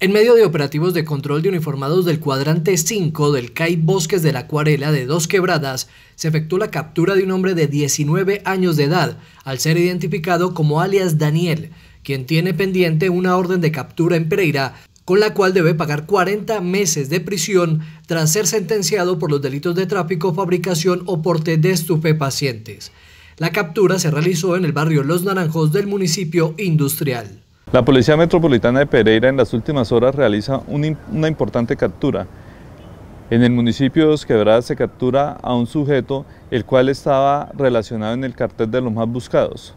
En medio de operativos de control de uniformados del cuadrante 5 del CAI Bosques de la Acuarela de Dos Quebradas, se efectuó la captura de un hombre de 19 años de edad, al ser identificado como alias Daniel, quien tiene pendiente una orden de captura en Pereira, con la cual debe pagar 40 meses de prisión tras ser sentenciado por los delitos de tráfico, fabricación o porte de estupefacientes. La captura se realizó en el barrio Los Naranjos del municipio industrial. La Policía Metropolitana de Pereira en las últimas horas realiza una importante captura. En el municipio de Dos Quebradas se captura a un sujeto el cual estaba relacionado en el cartel de los más buscados.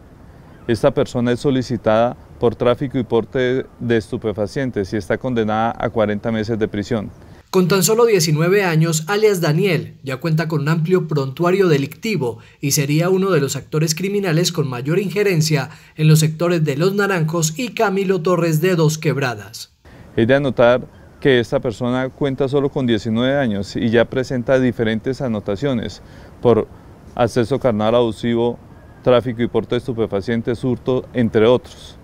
Esta persona es solicitada por tráfico y porte de estupefacientes y está condenada a 40 meses de prisión. Con tan solo 19 años, alias Daniel ya cuenta con un amplio prontuario delictivo y sería uno de los actores criminales con mayor injerencia en los sectores de Los Naranjos y Camilo Torres de Dos Quebradas. Es de anotar que esta persona cuenta solo con 19 años y ya presenta diferentes anotaciones por acceso carnal abusivo, tráfico y porte de estupefacientes, hurto, entre otros.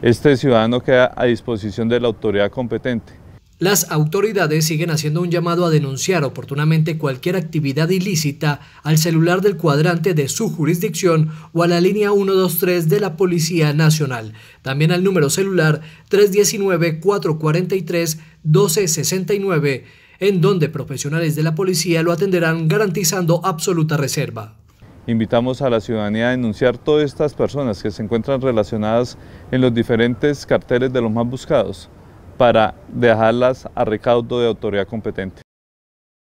Este ciudadano queda a disposición de la autoridad competente las autoridades siguen haciendo un llamado a denunciar oportunamente cualquier actividad ilícita al celular del cuadrante de su jurisdicción o a la línea 123 de la Policía Nacional, también al número celular 319-443-1269, en donde profesionales de la policía lo atenderán garantizando absoluta reserva. Invitamos a la ciudadanía a denunciar todas estas personas que se encuentran relacionadas en los diferentes carteles de los más buscados para dejarlas a recaudo de autoridad competente.